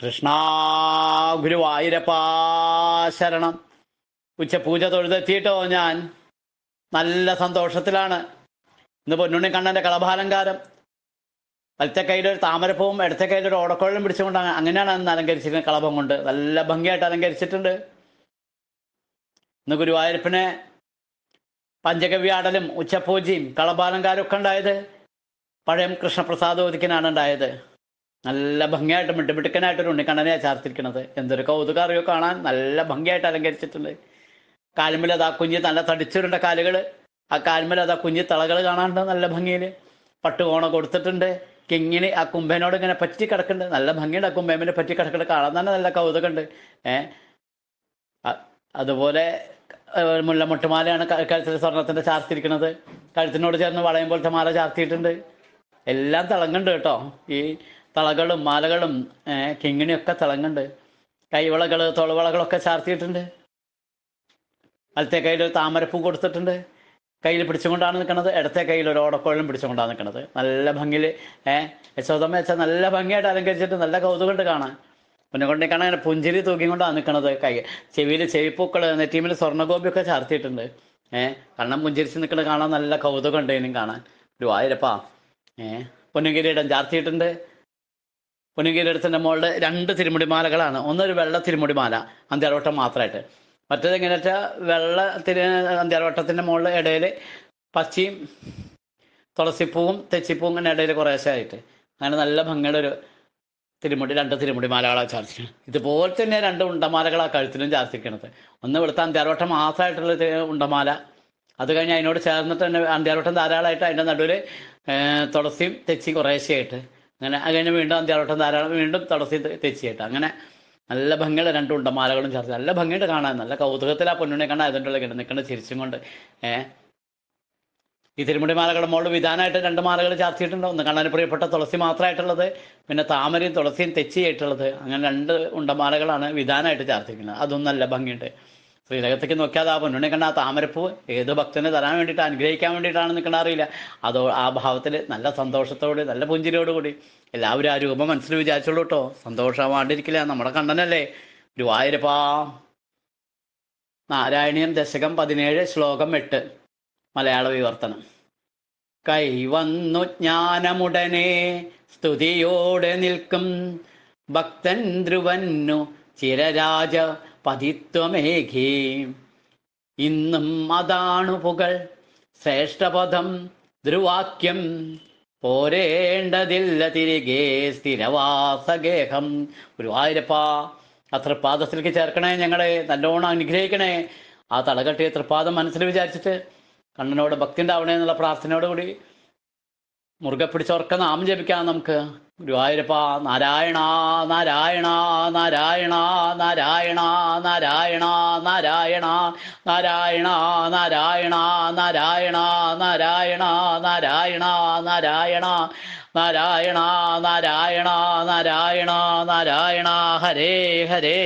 കൃഷ്ണാ ഉച്ച ഉച്ചപൂജ തൊഴുതെത്തിയിട്ടോ ഞാൻ നല്ല സന്തോഷത്തിലാണ് ഇന്ന് കണ്ണൻ്റെ കളഭാലങ്കാരം വലത്തെ കയ്യിലൊരു താമരപ്പൂവും ഇടത്തെ കയ്യിലൊരു ഓടക്കുഴലും പിടിച്ചുകൊണ്ടാണ് അങ്ങനെയാണ് അന്ന് അലങ്കരിച്ചിരിക്കുന്നത് കളഭം കൊണ്ട് നല്ല ഭംഗിയായിട്ട് അലങ്കരിച്ചിട്ടുണ്ട് ഇന്ന് ഗുരുവായൂരപ്പനെ പഞ്ചകവ്യാടലും ഉച്ചപൂജയും കളഭാലങ്കാരമൊക്കെ ഉണ്ടായത് പഴയം കൃഷ്ണപ്രസാദ് ഒതുക്കിനാണ് ഉണ്ടായത് നല്ല ഭംഗിയായിട്ട് ഒരു ഉണ്ണിക്കണ്ണനെ ചേർത്തിരിക്കണത് എന്തൊരു കൗതുക അറിയോ കാണാൻ നല്ല ഭംഗിയായിട്ട് അലങ്കരിച്ചിട്ടുണ്ട് കാൽമേൽ അതാ കുഞ്ഞ് നല്ല തടിച്ചിട്ടുണ്ട് കാലുകൾ ആ കാൽമേൽ അതാ കുഞ്ഞ് തളകൾ കാണാനുണ്ട് നല്ല ഭംഗിയിൽ പട്ടുകോണ കൊടുത്തിട്ടുണ്ട് കിങ്ങിന് ആ കുംഭനോട് ഇങ്ങനെ പറ്റി കിടക്കുന്നുണ്ട് നല്ല ഭംഗിയുണ്ട് ആ കുംഭേമനെ പറ്റി കിടക്കുന്നത് കാണാൻ തന്നെ നല്ല കൗതുകമുണ്ട് ഏഹ് അതുപോലെ മുല്ല മുട്ടുമാലയാണ് കഴുത്തിൽ സ്വർണത്തിന്റെ ചാർത്തിരിക്കുന്നത് കഴുത്തിനോട് ചേർന്ന് വളയം പോലത്തെ മാല ചാർത്തിയിട്ടുണ്ട് എല്ലാം തിളങ്ങുന്നുണ്ട് കേട്ടോ ഈ തളകളും മാലകളും കിങ്ങിണിയൊക്കെ തിളങ്ങുന്നുണ്ട് കൈവളകൾ തൊളവളകളൊക്കെ ചാർത്തിയിട്ടുണ്ട് വലത്തെ കയ്യിൽ ഒരു താമരപ്പൂ കൊടുത്തിട്ടുണ്ട് കയ്യിൽ പിടിച്ചുകൊണ്ടാണ് നിൽക്കുന്നത് ഇടത്തെ കയ്യിൽ ഒരു ഓടക്കോഴലും പിടിച്ചുകൊണ്ടാണ് നിൽക്കുന്നത് നല്ല ഭംഗിയിൽ ഏഹ് യശോദമ്മ വെച്ചാൽ നല്ല ഭംഗിയായിട്ട് അലങ്കരിച്ചിട്ട് നല്ല കൗതുകമുണ്ട് കാണാൻ പിന്നെ കൊണ്ട് കാണാൻ അങ്ങനെ പുഞ്ചിരി തൂക്കിക്കൊണ്ടാണ് നിൽക്കുന്നത് കൈ ചെവിയിൽ ചെവിപ്പൂക്കൾ നെറ്റീമിൽ സ്വർണ്ണഗോപിയൊക്കെ ചാർത്തിയിട്ടുണ്ട് ഏഹ് കണ്ണം പുഞ്ചിരിച്ച് നിൽക്കുന്നത് കാണാൻ നല്ല കൗതുകം ഉണ്ട് ഇനിയും കാണാൻ ഒരു വായിരപ്പാ ഏഹ് പൊന്നുകിരീടം ചാർത്തിയിട്ടുണ്ട് പൊന്നുകീരടത്തിൻ്റെ മുകളിൽ രണ്ട് തിരുമുടിമാലകളാണ് ഒന്നൊരു വെള്ള തിരുമുടിമാല അന്ത്യാർവട്ടം മാത്രമായിട്ട് മറ്റേത് എങ്ങനെ വെച്ചാൽ വെള്ള തിരു അന്ത്യാർവട്ടത്തിൻ്റെ മുകളിൽ ഇടയിൽ പച്ചയും തുളസിപ്പൂവും തെച്ചിപ്പൂവും ഇങ്ങനെ ഇടയിൽ കുറേശ്ശെ അങ്ങനെ നല്ല ഭംഗിയുടെ ഒരു തിരുമുടി രണ്ട് തിരുമുടി മാലകളാണ് ചാർത്തിക്കുന്നത് ഇതുപോലെ തന്നെ രണ്ട് ഉണ്ടമാലകളാണ് കഴുത്തിലും ചാർത്തിക്കണത് ഒന്ന് ഇവിടുത്തെ അന്ത്യാർവട്ടം മാത്രമായിട്ടുള്ള ഉണ്ടമാല അത് കഴിഞ്ഞ് അതിനോട് ചേർന്നിട്ട് തന്നെ അന്ത്യാർവട്ടം ധാരാളമായിട്ട് അതിൻ്റെ നടുവിൽ തുളസിയും തെച്ചി കുറേശ്ശെയായിട്ട് അങ്ങനെ അത് കഴിഞ്ഞ് വീണ്ടും അന്ത്യാലോട്ടം ധാരാളം വീണ്ടും തടസ്സി തെച്ചിയിട്ട് അങ്ങനെ നല്ല ഭംഗിയുള്ള രണ്ട് ഉണ്ടമാലകളും ചേർത്ത് നല്ല ഭംഗിയുണ്ട് കാണാൻ നല്ല കൗതുകത്തിൽ ആ പൊന്നുണെ കണ്ട അതിൻ്റെ കിടന്ന് നിൽക്കേണ്ട ചിരിച്ചും കൊണ്ട് ഏ ഈ തിരുമുടി മാലകളുടെ മുകളിൽ വിധാനമായിട്ട് രണ്ട് മാലകൾ ഒന്ന് കണ്ണാൻ പ്രിയപ്പെട്ട തുളസി മാത്രമായിട്ടുള്ളത് പിന്നെ താമരയും തുളസിയും തെച്ചിയായിട്ടുള്ളത് അങ്ങനെ രണ്ട് ഉണ്ടമാലകളാണ് വിധാനമായിട്ട് ചാർത്തിക്കുന്നത് അതും നല്ല ഭംഗിയുണ്ട് ശ്രീരംഗത്തേക്ക് നോക്കിയാൽ ആ പൊന്നുണ്ണി കണ്ട ആ താമരപ്പൂവ് ഏത് ഭക്തനെ തരാൻ വേണ്ടിയിട്ട് അനുഗ്രഹിക്കാൻ വേണ്ടിയിട്ടാണെന്ന് നിൽക്കണ അറിയില്ല അതോ ആ ഭാവത്തിൽ നല്ല സന്തോഷത്തോടെ നല്ല പുഞ്ചിരിയോടുകൂടി എല്ലാവരും ആ രൂപം മനസ്സിൽ വിചാരിച്ചുള്ളൂ കേട്ടോ സന്തോഷമാണ്ടിരിക്കില്ല നമ്മുടെ കണ്ടനല്ലേ ഗുരുവായൂരപ്പാ നാരായണീയം ദശകം പതിനേഴ് ശ്ലോകം എട്ട് മലയാള വിവർത്തനം കൈവന്നു ജ്ഞാനമുടനെ സ്തുതിയോടെ നിൽക്കും ഭക്തൻ ധ്രുവന്നു ചിരരാജ പതിത്വമേകി ഇന്നും അതാണു പുകൾ ശ്രേഷ്ഠപദം ധ്രുവാക്യം പോരേണ്ടതില്ല തിരികെ സ്ഥിരവാസഗേഹം ഗുരുവായൂരപ്പ ആ തൃപ്പാദത്തിലേക്ക് ചേർക്കണേ ഞങ്ങളെ നല്ലോണം അനുഗ്രഹിക്കണേ ആ തളകെട്ടിയ തൃപ്പാദം മനസ്സിൽ വിചാരിച്ചിട്ട് കണ്ണനോട് ഭക്തി ഉണ്ടാവണേ എന്നുള്ള പ്രാർത്ഥനയോടുകൂടി മുറുകെ പിടിച്ചവർക്ക് നാമം ജപിക്കാം നമുക്ക് ഗുരുവായൂരപ്പ നാരായണ നാരായണ നാരായണ നാരായണ നാരായണ നാരായണ നാരായണ നാരായണ നാരായണ നാരായണ നാരായണ നാരായണ നാരായണ നാരായണ നാരായണ നാരായണ ഹരേ ഹരേ